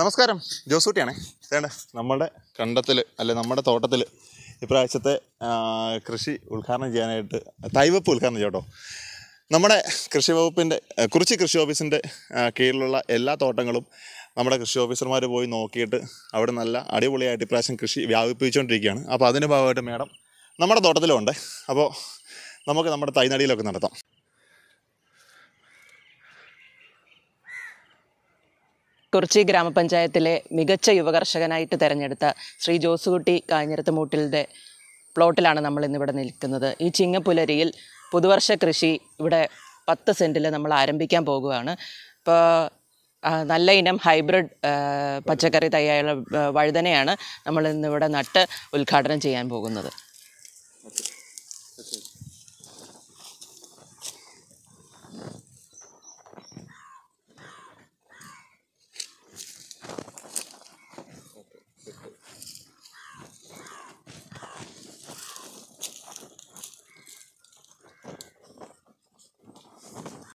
നമസ്കാരം ജോസൂട്ടിയാണേ വേണ്ട നമ്മുടെ കണ്ടത്തിൽ അല്ലെ നമ്മുടെ തോട്ടത്തിൽ ഇപ്രാവശ്യത്തെ കൃഷി ഉദ്ഘാടനം ചെയ്യാനായിട്ട് തൈവപ്പ് ഉദ്ഘാടനം ചെയ്യട്ടോ നമ്മുടെ കൃഷി വകുപ്പിൻ്റെ കുറിച്ച് കൃഷി ഓഫീസിൻ്റെ കീഴിലുള്ള എല്ലാ തോട്ടങ്ങളും നമ്മുടെ കൃഷി ഓഫീസർമാർ പോയി നോക്കിയിട്ട് അവിടെ നല്ല അടിപൊളിയായിട്ട് ഇപ്രാവശ്യം കൃഷി വ്യാപിപ്പിച്ചുകൊണ്ടിരിക്കുകയാണ് അപ്പോൾ അതിൻ്റെ ഭാഗമായിട്ട് മേഡം നമ്മുടെ തോട്ടത്തിലുണ്ട് അപ്പോൾ നമുക്ക് നമ്മുടെ തൈനടിയിലൊക്കെ നടത്താം കുറച്ചി ഗ്രാമപഞ്ചായത്തിലെ മികച്ച യുവകർഷകനായിട്ട് തിരഞ്ഞെടുത്ത ശ്രീ ജോസുകുട്ടി കാഞ്ഞിരത്ത് മൂട്ടിലിൻ്റെ പ്ലോട്ടിലാണ് നമ്മൾ ഇന്നിവിടെ നിൽക്കുന്നത് ഈ ചിങ്ങപ്പുലരിയിൽ പുതുവർഷ കൃഷി ഇവിടെ പത്ത് സെൻറ്റിൽ നമ്മൾ ആരംഭിക്കാൻ പോകുകയാണ് ഇപ്പോൾ നല്ല ഇനം ഹൈബ്രിഡ് പച്ചക്കറി തയ്യാറുള്ള വഴുതനയാണ് നമ്മൾ ഇന്നിവിടെ നട്ട് ഉദ്ഘാടനം ചെയ്യാൻ പോകുന്നത്